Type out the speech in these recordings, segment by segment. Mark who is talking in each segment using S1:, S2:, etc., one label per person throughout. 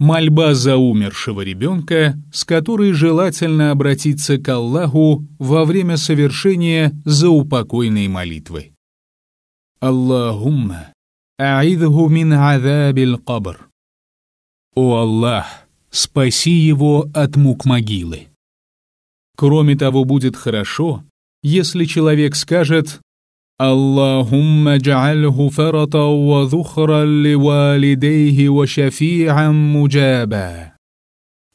S1: Мольба за умершего ребенка, с которой желательно обратиться к Аллаху во время совершения заупокойной молитвы. Аллахумма, аидху мин азабил кабр. О Аллах, спаси его от мук могилы. Кроме того, будет хорошо, если человек скажет اللهم اجعله فرطا وذخرا لوالديه وشفيعا مجابا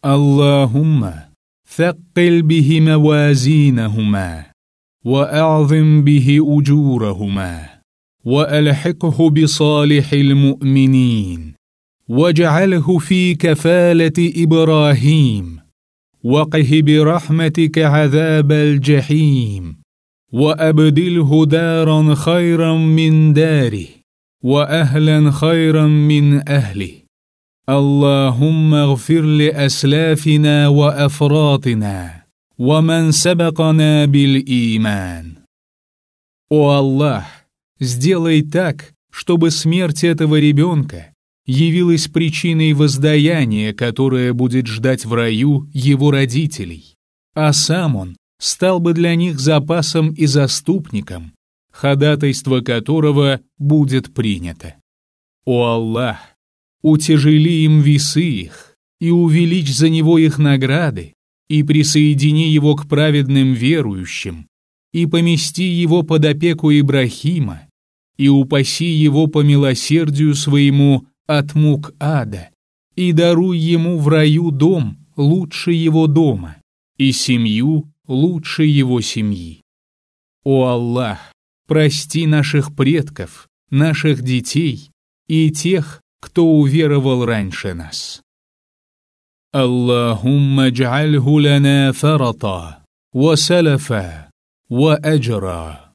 S1: اللهم ثقل به موازينهما واعظم به اجورهما والحقه بصالح المؤمنين واجعله في كفاله ابراهيم وقه برحمتك عذاب الجحيم وأبدله دارا خيرا من داري وأهلا خيرا من أهلي اللهم اغفر لأسلافنا وأفراطنا ومن سبقنا بالإيمان О Аллах, сделай так, чтобы смерть этого ребенка явилась причиной воздаяния, которое будет ждать в раю его родителей, а сам он стал бы для них запасом и заступником, ходатайство которого будет принято. О Аллах, утяжели им весы их, и увеличь за него их награды, и присоедини его к праведным верующим, и помести его под опеку Ибрахима, и упаси его по милосердию своему от мук ада, и даруй ему в раю дом лучше его дома, и семью, лучше его семьи. О Аллах, прости наших предков, наших детей и тех, кто уверовал раньше нас. اللهم اجعله لنا فرطا وسلفا واجرا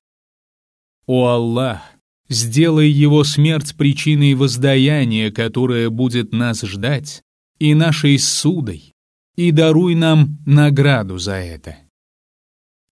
S1: О Аллах, сделай его смерть причиной воздаяния, которое будет нас ждать, и нашей судой, и даруй нам награду за это.